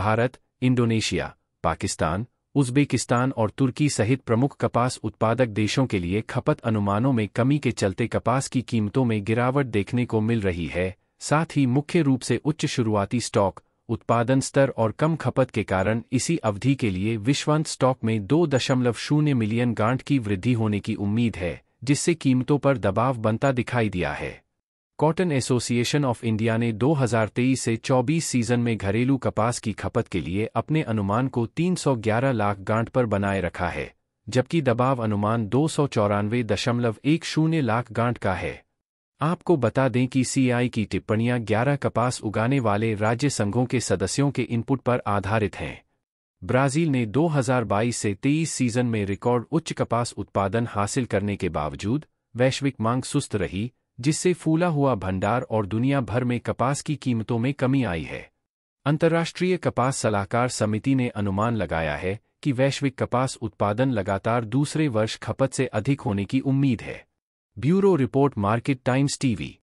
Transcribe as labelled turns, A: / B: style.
A: Bharat Indonesia Pakistan Uzbekistan और तुर्की सहित प्रमुख कपास उत्पादक देशों के लिए खपत अनुमानों में कमी के चलते कपास की कीमतों में गिरावट देखने को मिल रही है साथ ही मुख्य रूप से उच्च शुरुआती स्टॉक उत्पादन स्तर और कम खपत के कारण इसी अवधि के लिए विश्वांत स्टॉक में दो दशमलव शून्य मिलियन गांठ की वृद्धि होने की उम्मीद है जिससे कीमतों पर दबाव बनता दिखाई दिया है कॉटन एसोसिएशन ऑफ इंडिया ने 2023 से 24 सीजन में घरेलू कपास की खपत के लिए अपने अनुमान को 311 लाख गांठ पर बनाए रखा है जबकि दबाव अनुमान दो दशमलव एक शून्य लाख गांठ का है आपको बता दें कि सीआई की टिप्पणियां 11 कपास उगाने वाले राज्य संघों के सदस्यों के इनपुट पर आधारित हैं ब्राज़ील ने 2022 से 23 सीजन में रिकॉर्ड उच्च कपास उत्पादन हासिल करने के बावजूद वैश्विक मांग सुस्त रही जिससे फूला हुआ भंडार और दुनिया भर में कपास की कीमतों में कमी आई है अंतर्राष्ट्रीय कपास सलाहकार समिति ने अनुमान लगाया है कि वैश्विक कपास उत्पादन लगातार दूसरे वर्ष खपत से अधिक होने की उम्मीद है bureau report market times TV